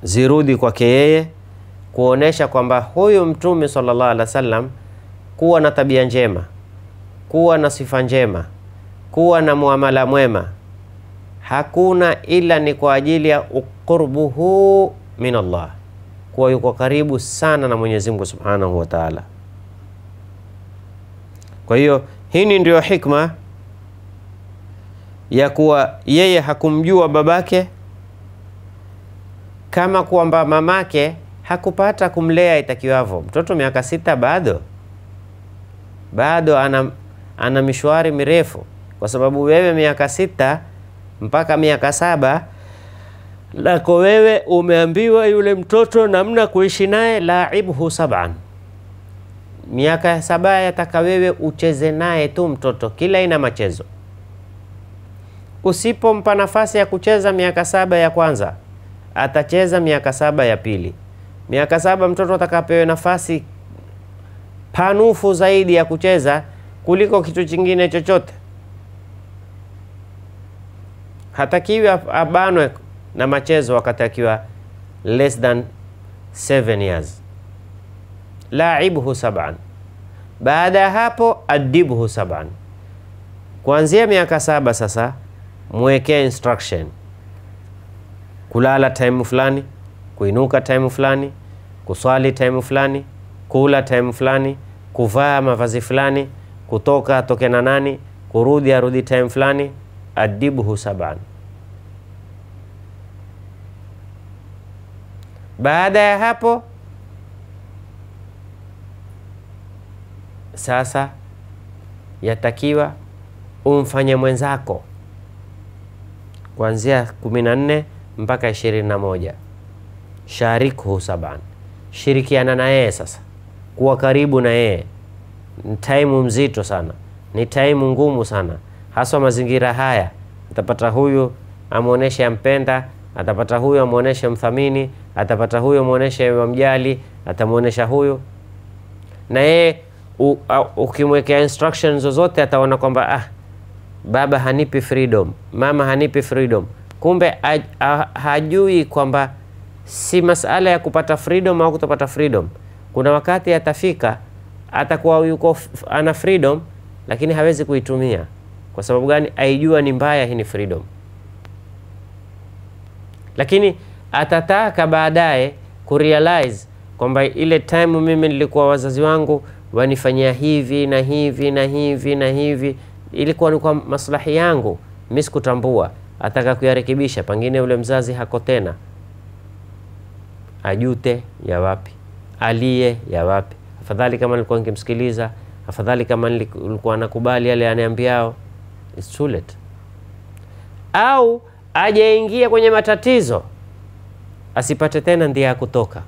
zirudi kwake yeye kuonesha kwamba huyu mtume sallallahu alaihi wasallam kuwa na tabia njema, kuwa na sifa njema, kuwa na muamala mwema hakuna ila ni kwa ajili ya uqurbuhu min Allah, kuwa yuko karibu sana na Mwenyezi Mungu Subhanahu wa Ta'ala. Kwa hiyo hii ndiyo hikma ya kuwa yeye hakumjua babake kama kwamba mamake hakupata kumlea itakiwavyo. Mtoto miaka sita bado bado ana, ana mishwari mirefu, kwa sababu wewe miaka sita mpaka miaka saba lako wewe umeambiwa yule mtoto namna kuishi naye, laibhu saban, miaka saba yataka wewe ucheze naye tu mtoto, kila ina machezo. Usipompa nafasi ya kucheza miaka saba ya kwanza, atacheza miaka saba ya pili Miaka saba mtoto atakapewe nafasi panufu zaidi ya kucheza kuliko kitu chingine chochote, hatakiwi abanwe na machezo akatakiwa less than 7 years. Laibhu saban, baada ya hapo adibhu saban, kuanzia miaka saba sasa mwekee instruction kulala time fulani kuinuka time fulani, kuswali time fulani, kula time fulani, kuvaa mavazi fulani, kutoka atoke na nani, kurudi arudi time fulani, adibuhu saban. Baada ya hapo sasa yatakiwa umfanye mwenzako kuanzia kumi na nne mpaka ishirini na moja sharikhu saban, shirikiana na yeye sasa, kuwa karibu na yeye. Ni taimu mzito sana, ni taimu ngumu sana, haswa mazingira haya. Atapata huyu amwonyeshe ampenda, atapata huyu amwonyeshe mthamini, atapata huyu amwonyeshe wamjali, atamwonyesha huyu na yeye ukimwekea instructions zozote ataona kwamba ah, baba hanipi freedom, mama hanipi freedom. Kumbe hajui kwamba si masala ya kupata freedom au kutopata freedom. Kuna wakati atafika atakuwa yuko ana freedom lakini hawezi kuitumia. Kwa sababu gani? Aijua ni mbaya, hii ni freedom, lakini atataka baadaye kurealize kwamba ile time mimi nilikuwa wazazi wangu wanifanyia hivi na hivi na hivi na hivi, ilikuwa ni kwa maslahi yangu, mimi sikutambua. Ataka kuyarekebisha, pengine ule mzazi hako tena ajute ya wapi, aliye ya wapi. Afadhali kama nilikuwa nikimsikiliza, afadhali kama nilikuwa nakubali yale aniambiao. It's too late. Au ajaingia kwenye matatizo asipate tena ndia ya kutoka,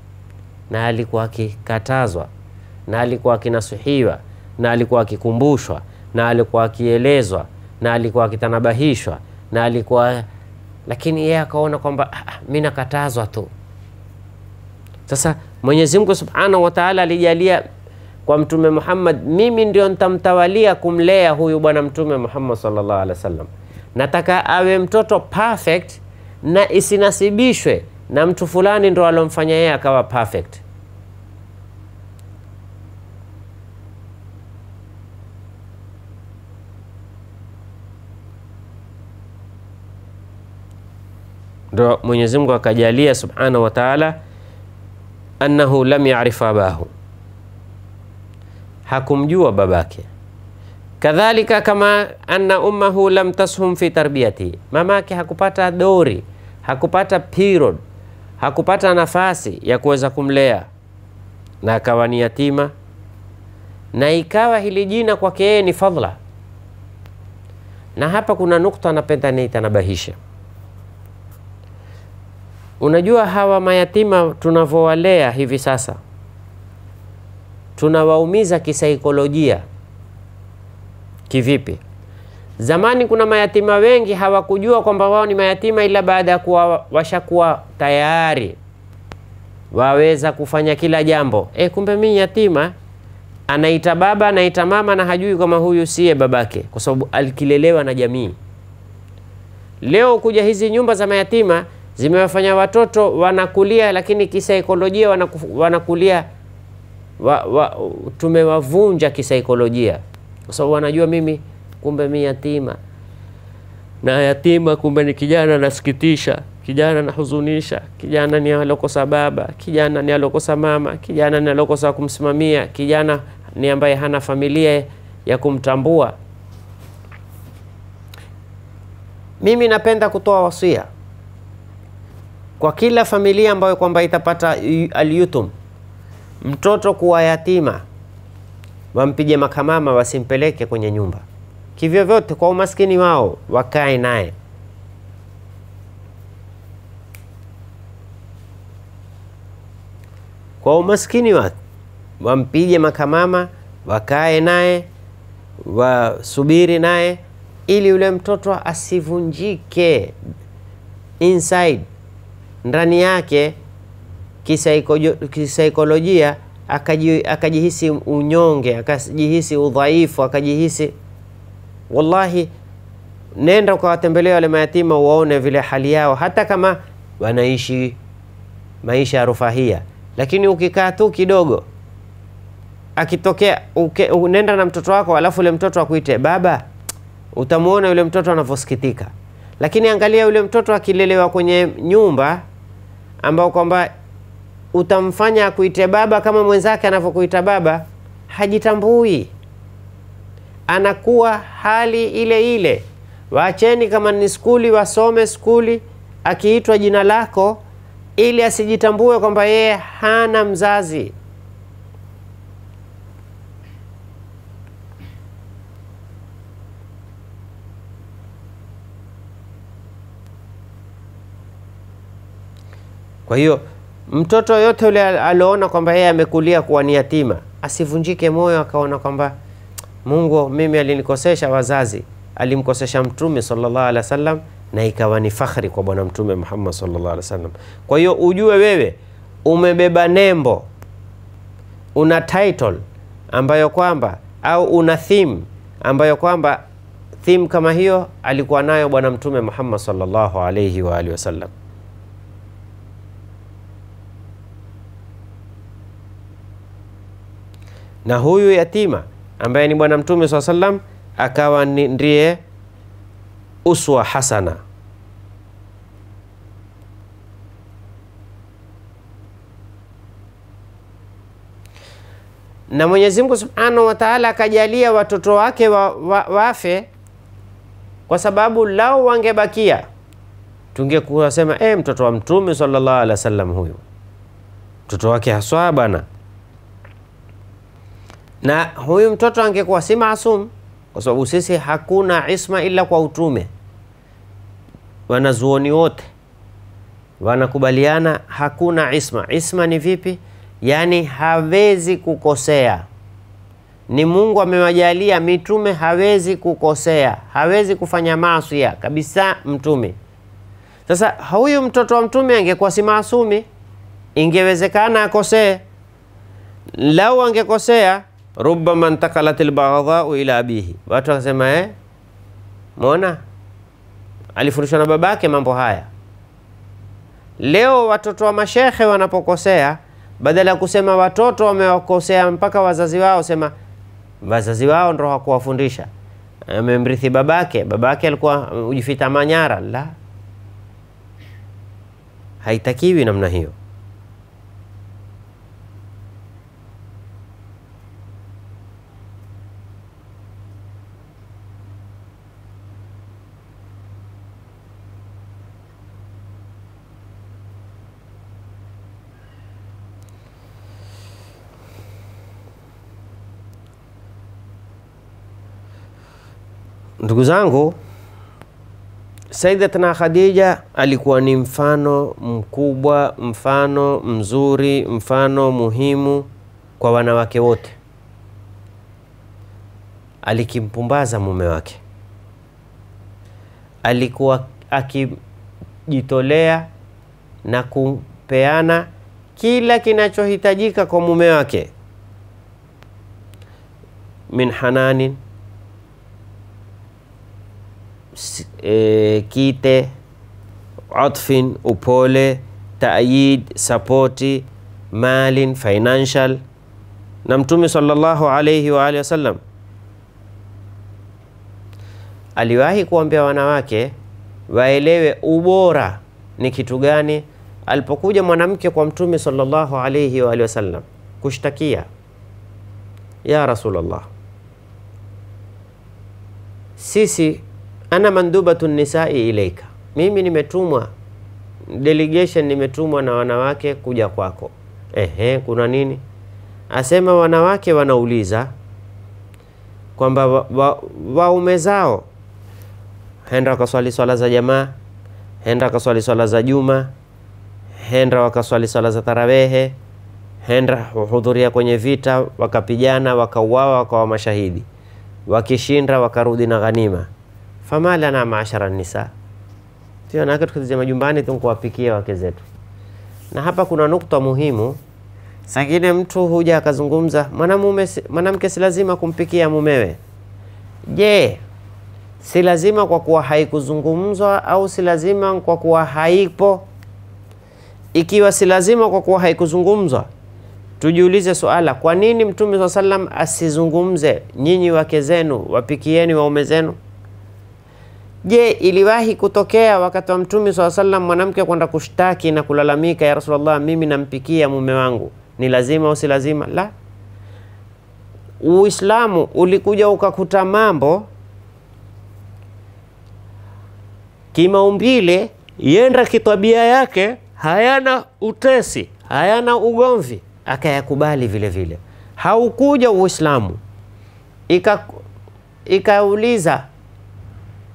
na alikuwa akikatazwa, na alikuwa akinasuhiwa na alikuwa akikumbushwa, na alikuwa akielezwa, na alikuwa akitanabahishwa, na alikuwa lakini yeye akaona kwamba ah, ah mi nakatazwa tu sasa Mwenyezi Mungu Subhanahu wa Ta'ala alijalia kwa Mtume Muhammad, mimi ndio nitamtawalia kumlea huyu bwana Mtume Muhammad sallallahu alaihi wasallam. Nataka awe mtoto perfect na isinasibishwe na mtu fulani ndo alomfanya yeye akawa perfect. Ndo Mwenyezi Mungu akajalia Subhanahu wa Ta'ala annahu lam yarif abahu, hakumjua babake. Kadhalika kama anna ummahu lam tashum fi tarbiyati, mamake hakupata dori, hakupata period, hakupata nafasi ya kuweza kumlea na akawa ni yatima, na ikawa hili jina kwake yeye ni fadhila. Na hapa kuna nukta napenda nitanabahisha Unajua hawa mayatima tunavowalea hivi sasa, tunawaumiza kisaikolojia. Kivipi? Zamani kuna mayatima wengi hawakujua kwamba wao ni mayatima, ila baada ya kuwa washakuwa tayari waweza kufanya kila jambo. E, kumbe mimi yatima anaita baba anaita mama na hajui kama huyu siye babake, kwa sababu alikilelewa na jamii. Leo kuja hizi nyumba za mayatima zimewafanya watoto wanakulia, lakini kisaikolojia wanakulia wa, wa, tumewavunja kisaikolojia, kwa sababu wanajua mimi kumbe mi yatima na yatima, kumbe ni kijana nasikitisha, kijana nahuzunisha, kijana ni alokosa baba, kijana ni alokosa mama, kijana ni alokosa kumsimamia, kijana ni ambaye hana familia ya kumtambua. Mimi napenda kutoa wasia kwa kila familia ambayo kwamba itapata aliyutum, mtoto kuwa yatima, wampige makamama, wasimpeleke kwenye nyumba kivyo vyote, kwa umaskini wao wakae naye kwa umaskini wake, wampige makamama, wakae naye, wasubiri naye, ili yule mtoto asivunjike inside ndani yake kisaikolojia akaji, akajihisi unyonge, akajihisi udhaifu, akajihisi wallahi, nenda ukawatembelea wale mayatima uwaone vile hali yao, hata kama wanaishi maisha ya rufahia, lakini ukikaa tu kidogo akitokea nenda na mtoto wako alafu ule mtoto akuite baba, utamwona yule mtoto anavyosikitika. Lakini angalia yule mtoto akilelewa kwenye nyumba ambao kwamba utamfanya akuite baba kama mwenzake anavyokuita baba hajitambui anakuwa hali ile ile waacheni kama ni skuli wasome skuli akiitwa jina lako ili asijitambue kwamba yeye hana mzazi Kwa hiyo mtoto yote yule alioona kwamba yeye amekulia kuwa ni yatima asivunjike moyo, akaona kwamba Mungu mimi alinikosesha wazazi, alimkosesha Mtume sallallahu alaihi wasallam, na ikawa ni fakhri kwa Bwana Mtume Muhammad sallallahu alaihi wasallam. Kwa hiyo ujue wewe umebeba nembo, una title ambayo kwamba au una theme ambayo kwamba theme kama hiyo alikuwa nayo Bwana Mtume Muhammad sallallahu alaihi wa alihi wasallam. na huyu yatima ambaye ni bwana mtume saa salam akawa ndiye uswa hasana na mwenyezimngu Subhanahu wa Ta'ala akajalia watoto wake wa, wa, wafe kwa sababu lao wangebakia tungekuwa sema eh, mtoto wa mtume sallallahu wa wasallam huyu mtoto wake haswa bana na huyu mtoto angekuwa si maasum, kwa sababu sisi hakuna isma ila kwa utume. Wanazuoni wote wanakubaliana hakuna isma. Isma ni vipi? Yaani hawezi kukosea ni Mungu amewajalia mitume, hawezi kukosea, hawezi kufanya masia kabisa mtume. Sasa huyu mtoto wa mtume angekuwa si maasumi, ingewezekana akosee. Lau angekosea, rubama ntakalat baghdhau ila abihi, watu wakasema eh, mwona alifundishwa na babake mambo haya. Leo watoto wa mashekhe wanapokosea, badala ya kusema watoto wamewakosea mpaka wazazi wao, sema wazazi wao ndo hakuwafundisha, amemrithi babake, babake alikuwa ujifita manyara. La, haitakiwi namna hiyo. Ndugu zangu, saidatna Khadija alikuwa ni mfano mkubwa, mfano mzuri, mfano muhimu kwa wanawake wote. Alikimpumbaza mume wake, alikuwa akijitolea na kupeana kila kinachohitajika kwa mume wake min hananin e, kite, utfin upole, taayid, sapoti, malin, financial na Mtume sallallahu alayhi wa alihi wasallam aliwahi kuambia wanawake waelewe ubora ni kitu gani alipokuja mwanamke kwa Mtume sallallahu alayhi wa alihi wasallam kushtakia, ya Rasulullah, sisi ana mandubatu nisai ilaika, mimi nimetumwa delegation, nimetumwa na wanawake kuja kwako. Ehe, kuna nini? Asema wanawake wanauliza kwamba waume wa, wa zao henda wakaswali swala za jamaa, henda wakaswali swala za juma, henda wakaswali swala za tarawehe, henda wahudhuria kwenye vita, wakapijana wakauawa, wakawa mashahidi, wakishinda wakarudi na ghanima fama lana maashara nisa, sio wanawake tukizija majumbani tu kuwapikia wake zetu. Na hapa kuna nukta muhimu. Sangine mtu huja akazungumza, mwanamume mwanamke si lazima kumpikia mumewe. Je, si lazima kwa kuwa haikuzungumzwa au si lazima kwa kuwa haipo? Ikiwa si lazima kwa kuwa haikuzungumzwa, tujiulize suala, kwa nini Mtume saa salam asizungumze, nyinyi wake zenu wapikieni waume zenu? Je, iliwahi kutokea wakati wa Mtume swalla sallam mwanamke kwenda kushtaki na kulalamika, ya Rasulullah, mimi nampikia mume wangu, ni lazima au si lazima? La, Uislamu ulikuja ukakuta mambo kimaumbile, yenda kitabia yake, hayana utesi, hayana ugomvi, akayakubali vile vile. Haukuja Uislamu ikauliza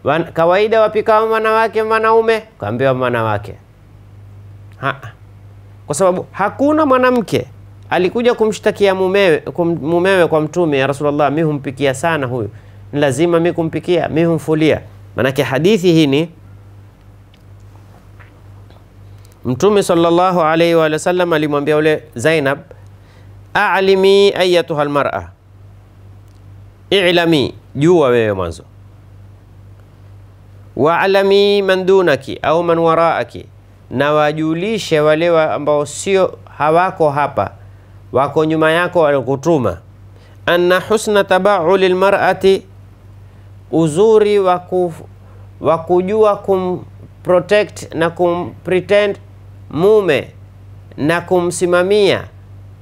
Wan, kawaida wapikao wanawake wanaume? Kaambiwa wanawake. Ha. Kwa sababu hakuna mwanamke alikuja kumshtakia mumewe, kum, mumewe kwa mtume ya Rasulullah, mi humpikia sana huyu, ni lazima mi kumpikia, mi humfulia. maanake hadithi hii ni Mtume sallallahu alaihi wa sallam alimwambia ule Zainab, alimi ayatuha almar'a, ilami, jua wewe mwanzo waalami man dunaki au man waraaki, na wajulishe wale wa ambao sio hawako hapa, wako nyuma yako, walikutuma Anna husna tabauli lmarati, uzuri wa kujua kumprotect na kumpretend mume na kumsimamia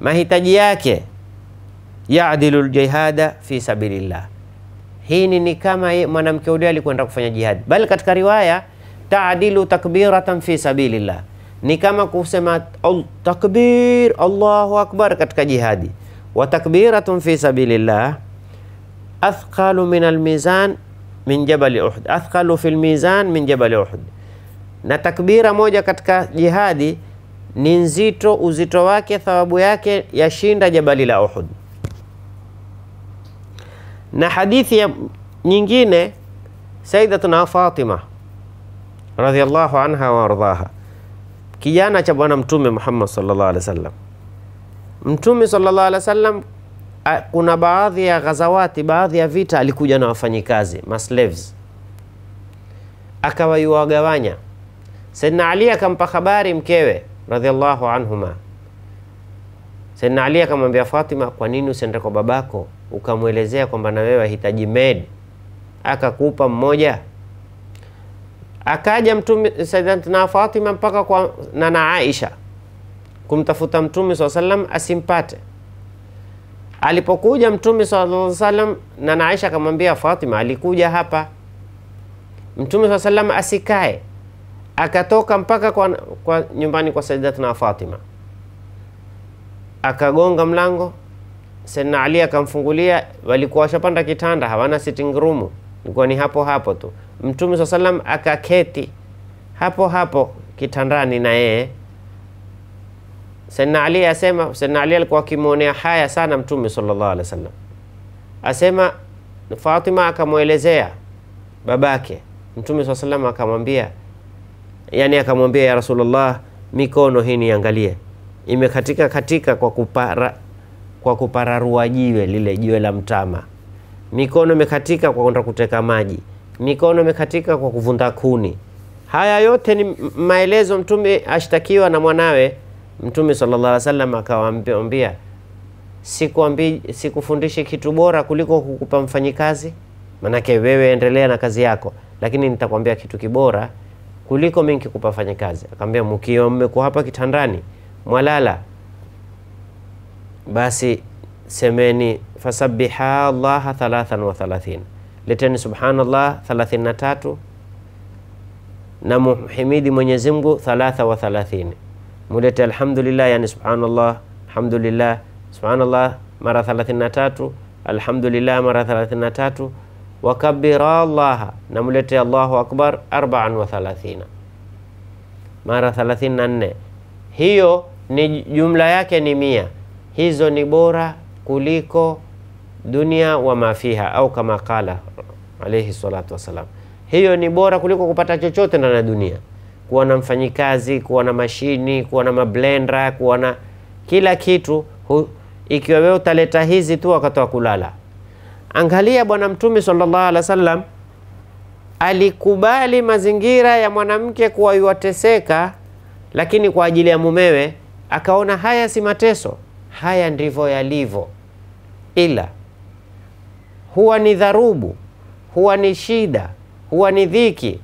mahitaji yake, yadilu ljihada fi sabilillah hii ni kama mwanamke ule alikwenda kufanya jihad, bali katika riwaya taadilu takbiratan fi sabilillah, ni kama kusema takbir Allahu akbar katika jihadi. Wa takbiratun fi sabilillah athqalu min almizan min jabali Uhud, athqalu fil mizan min jabali Uhud. Na takbira moja katika jihadi ni nzito, uzito wake, thawabu yake yashinda jabali la Uhud na hadithi ya nyingine Sayyidatuna Fatima radhiallahu anha wa ardhaha, kijana cha Bwana Mtume Muhammad sallallahu alaihi wasallam. Mtume sallallahu alaihi wasallam, kuna baadhi ya ghazawati, baadhi ya vita, alikuja na wafanyikazi maslaves, akawaiwagawanya. Saidna Ali akampa habari mkewe radhiallahu anhuma. Saidna Ali akamwambia Fatima, kwa nini usiende kwa babako ukamwelezea kwamba na wewe wahitaji med akakupa mmoja akaja mtume sayyidatina Fatima mpaka kwa nana Aisha kumtafuta mtume swalla sallam asimpate alipokuja mtume swalla sallam nana Aisha akamwambia Fatima alikuja hapa mtume swalla sallam asikae akatoka mpaka kwa, kwa nyumbani kwa sayyidatina Fatima akagonga mlango sena Ali akamfungulia, walikuwa washapanda kitanda, hawana sitting room, ilikuwa ni hapo hapo tu. Mtume swalla salam akaketi hapo hapo kitandani na yeye. sena Ali asema, sena Ali alikuwa akimwonea haya sana Mtume sallallahu alaihi wasallam, asema Fatima akamwelezea babake Mtume swalla salam akamwambia, yani akamwambia ya Rasulullah, mikono hii niangalie imekatika katika kwa kupara kwa kupararua jiwe lile jiwe la mtama, mikono imekatika kwa kwenda kuteka maji, mikono imekatika kwa kuvunda kuni. Haya yote ni maelezo Mtume ashtakiwa na mwanawe. Mtume sallallahu alaihi wasallam akawaambia, sikwambi sikufundishi kitu bora kuliko kukupa mfanyikazi, manake wewe endelea na kazi yako, lakini nitakwambia kitu kibora kuliko mimi nikikupa fanyikazi. Akamwambia, mkiwa mmekuwa hapa kitandani mwalala basi semeni fasabiha llaha thalathan wa thalathin, leteni subhanallah 33 na muhimidi Mwenyezi Mungu thalatha wa thalathini, mulete alhamdulillah, yani subhanallah alhamdulillah subhanallah mara 33 alhamdulillah mara 33 wakabira llaha, na mulete allahu akbar 34 mara 34. Hiyo ni jumla yake ni mia hizo ni bora kuliko dunia wa mafiha au kama kala alayhi salatu wassalam, hiyo ni bora kuliko kupata chochote ndani ya dunia, kuwa na mfanyikazi, kuwa na mashini, kuwa na mablenda, kuwa na kila kitu hu, ikiwa wewe utaleta hizi tu wakati wa kulala. Angalia Bwana Mtume sallallahu alaihi wasallam alikubali mazingira ya mwanamke kuwa yuwateseka, lakini kwa ajili ya mumewe akaona haya si mateso. Haya ndivyo yalivyo, ila huwa ni dharubu, huwa ni shida, huwa ni dhiki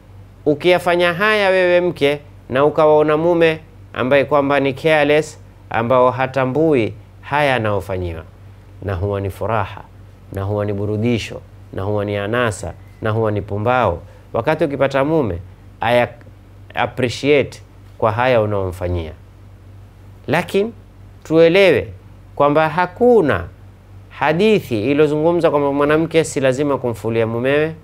ukiyafanya haya wewe mke na ukawaona mume ambaye kwamba ni careless, ambao hatambui haya anayofanyiwa, na huwa ni furaha na huwa ni burudisho na huwa ni anasa na huwa ni pumbao. Wakati ukipata mume aya appreciate kwa haya unaomfanyia, lakini tuelewe kwamba hakuna hadithi iliyozungumza kwamba mwanamke si lazima kumfulia mumewe,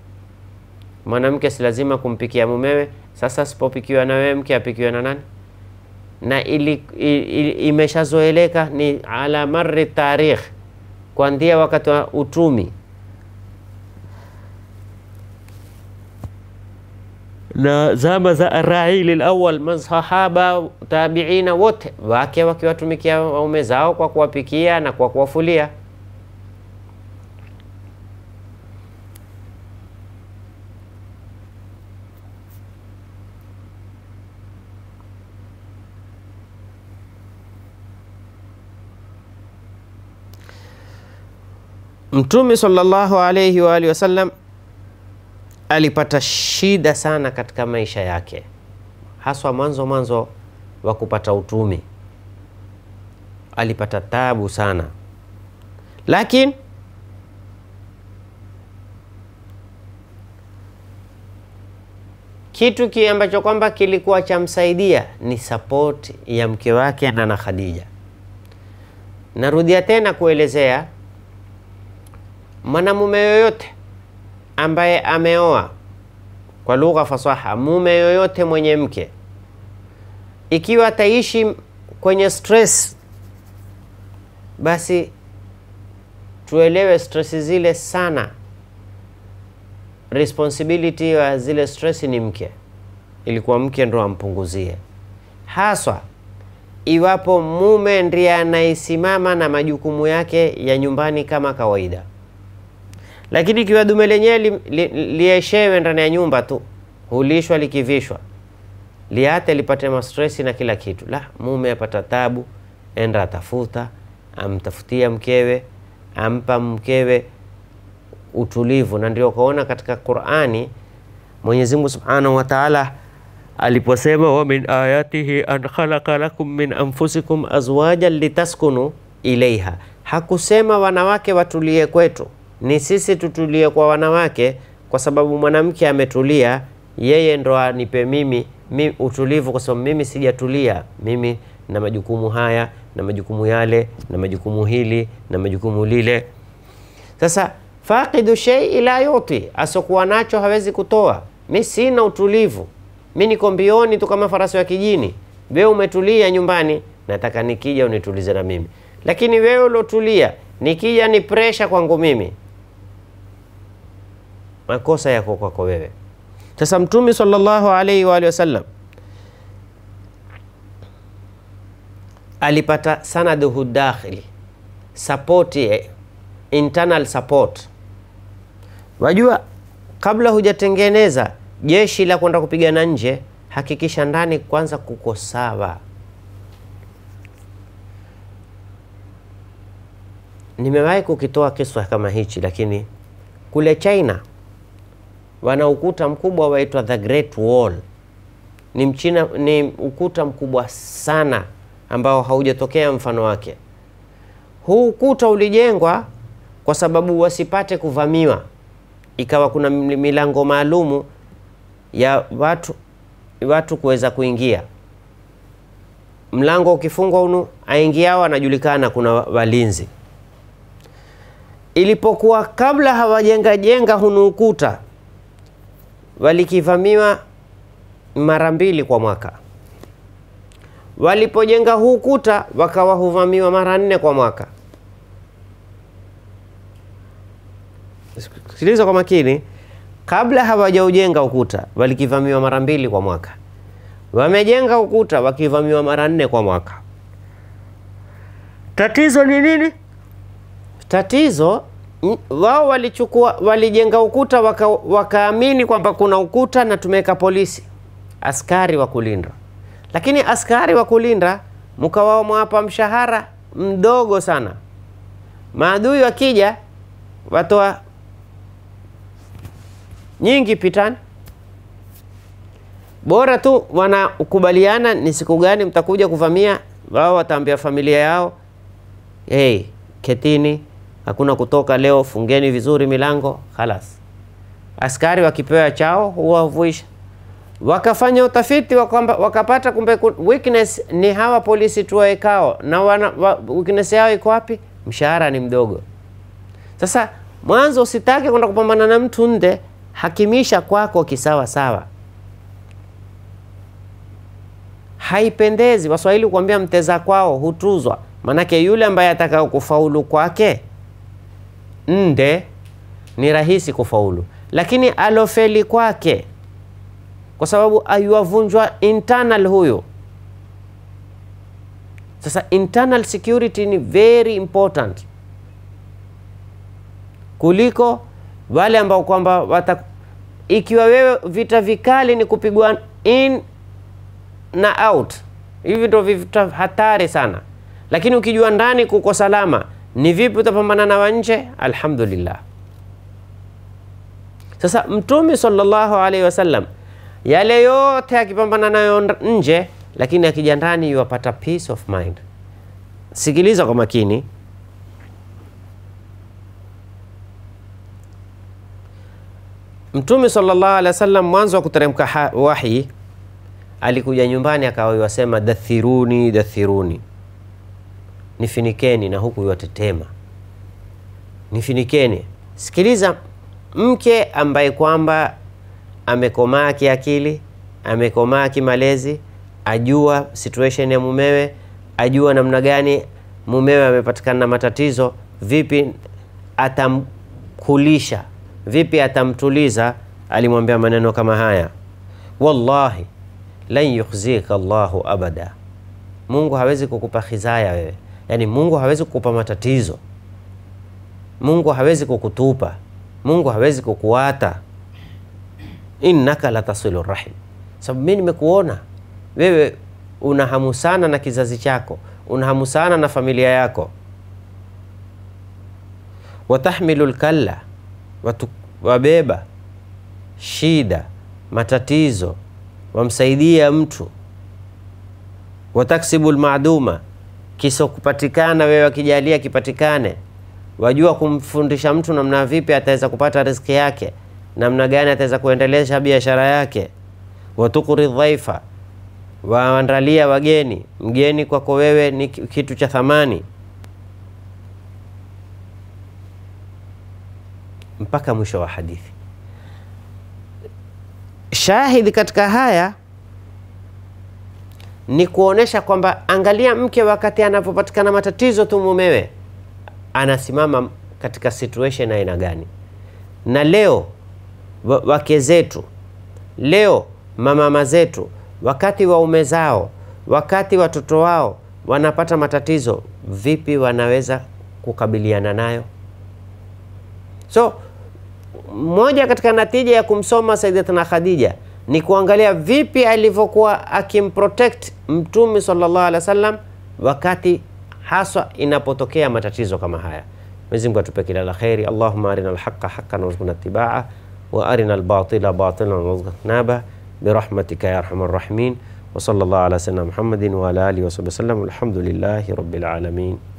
mwanamke si lazima kumpikia mumewe. Sasa asipopikiwa na wewe mke apikiwe na nani? Na ili, ili, imeshazoeleka ni ala marri tarikh, kuandia wakati wa utumi na zama za arraili Alawal, masahaba tabiina wote wake wakiwatumikia waume zao kwa kuwapikia na kwa kuwafulia. Mtume sallallahu alayhi wa alihi wasallam alipata shida sana katika maisha yake, haswa mwanzo mwanzo wa kupata utumi, alipata tabu sana, lakini kitu ki ambacho kwamba kilikuwa chamsaidia ni sapoti ya mke wake Nana Khadija. Narudia tena kuelezea, mwanamume yoyote ambaye ameoa, kwa lugha fasaha, mume yoyote mwenye mke, ikiwa ataishi kwenye stress, basi tuelewe stress zile sana, responsibility ya zile stress ni mke, ilikuwa mke ndo ampunguzie, haswa iwapo mume ndiye anayesimama na majukumu yake ya nyumbani kama kawaida lakini ikiwa dume lenyewe lieshewe li, li ndani ya nyumba tu hulishwa likivishwa liate lipate mastresi na kila kitu la mume apata tabu enda atafuta amtafutia mkewe ampa mkewe utulivu na ndio kaona katika qurani mwenyezi mungu subhanahu wataala aliposema wa min ayatihi an khalaqa lakum min anfusikum azwajan litaskunu ilaiha hakusema wanawake watulie kwetu ni sisi tutulie kwa wanawake, kwa sababu mwanamke ametulia, yeye ndo anipe mimi, mi utulivu, kwa sababu mimi sijatulia, mimi na majukumu haya na majukumu yale na majukumu hili na majukumu lile. Sasa faqidu shei la yuti, asokuwa nacho hawezi kutoa. Mi sina utulivu, mi niko mbioni tu kama farasi wa kijini. Wewe umetulia nyumbani, nataka nikija unitulize na mimi, lakini wewe ulotulia, nikija ni presha kwangu mimi makosa yako kwako wewe. Sasa Mtume sallallahu alaihi wa alihi wasallam alipata sanaduhu dakhili, support, internal support. Wajua, kabla hujatengeneza jeshi la kwenda kupigana nje, hakikisha ndani kwanza kuko sawa. Nimewahi kukitoa kiswa kama hichi, lakini kule China wana ukuta mkubwa waitwa the Great Wall. Ni, mchina, ni ukuta mkubwa sana ambao haujatokea mfano wake. Huu ukuta ulijengwa kwa sababu wasipate kuvamiwa, ikawa kuna milango maalumu ya watu, watu kuweza kuingia. Mlango ukifungwa unu aingiao anajulikana, kuna walinzi. Ilipokuwa kabla hawajenga jenga hunu ukuta walikivamiwa mara mbili kwa mwaka. Walipojenga huu kuta wakawa huvamiwa mara nne kwa mwaka. Sikiliza kwa makini, kabla hawajaujenga ukuta walikivamiwa mara mbili kwa mwaka. Wamejenga ukuta wakivamiwa mara nne kwa mwaka. Tatizo ni nini? Tatizo wao walichukua walijenga ukuta waka, wakaamini kwamba kuna ukuta na tumeweka polisi askari wa kulinda, lakini askari wa kulinda mkawao mwapa mshahara mdogo sana. Maadui wakija watoa nyingi pitani, bora tu wanakubaliana ni siku gani mtakuja kuvamia. Wao wataambia familia yao, hey, ketini hakuna kutoka leo, fungeni vizuri milango, halas. Askari wakipewa chao huwa huvuisha. Wakafanya utafiti wakamba, wakapata kumbe weakness ni hawa polisi tuwaekao na wana, wa, weakness yao iko wapi? Mshahara ni mdogo. Sasa mwanzo usitake kwenda kupambana na mtu nde, hakimisha kwako kisawa sawa. Haipendezi Waswahili kuambia mteza kwao hutuzwa, manake yule ambaye atakao kufaulu kwake nde mm. ni rahisi kufaulu, lakini alofeli kwake, kwa sababu aiwavunjwa internal huyo. Sasa internal security ni very important kuliko wale ambao kwamba wata, ikiwa wewe vita vikali ni kupigwa in na out, hivi ndio vita hatari sana, lakini ukijua ndani kuko salama ni vipi utapambana na wanje nje? Alhamdulillah. Sasa Mtume sallallahu alaihi wasallam yale yote akipambana nayo nje, lakini akija ndani yuwapata peace of mind. Sikiliza kwa makini. Mtume sallallahu alaihi wasallam mwanzo wa kuteremka wahi alikuja nyumbani akawa yasema dathiruni dathiruni nifinikeni na huku iwatetema nifinikeni sikiliza mke ambaye kwamba amekomaa kiakili amekomaa kimalezi ajua situation ya mumewe ajua namna gani mumewe amepatikana na matatizo vipi atamkulisha vipi atamtuliza alimwambia maneno kama haya wallahi lan yukhzika llahu abada mungu hawezi kukupa khizaya wewe Yaani Mungu hawezi kukupa matatizo, Mungu hawezi kukutupa, Mungu hawezi kukuata. Innaka latasilu rahim, sababu mi nimekuona wewe unahamu sana na kizazi chako, unahamu sana na familia yako. Watahmilu lkalla, wabeba shida, matatizo, wamsaidia mtu. Wataksibu lmaduma kisokupatikana wewe akijalia kipatikane. Wajua kumfundisha mtu namna vipi ataweza kupata riziki yake, namna gani ataweza kuendelesha biashara yake. Watukuri dhaifa, waandalia wageni. Mgeni kwako wewe ni kitu cha thamani. Mpaka mwisho wa hadithi. Shahidi katika haya ni kuonesha kwamba angalia mke wakati anapopatikana matatizo tu mumewe anasimama katika situation aina gani na leo wake zetu leo mamama zetu wakati waume zao wakati watoto wao wanapata matatizo vipi wanaweza kukabiliana nayo so moja katika natija ya kumsoma Saidatuna Khadija ni kuangalia vipi alivyokuwa akimprotect mtume sallallahu alaihi wasallam wakati haswa inapotokea matatizo kama haya. Mwenyezi atupe kila la kheri. allahuma arina lhaqa haqan warzuqna tibaa wa arina albatila batilan warzuqna naba birahmatika ya arhama rahimin wa sallallahu ala sayyidina Muhammadin wa ala alihi wa sahbihi wasallam. Alhamdulillahi rabbil alamin.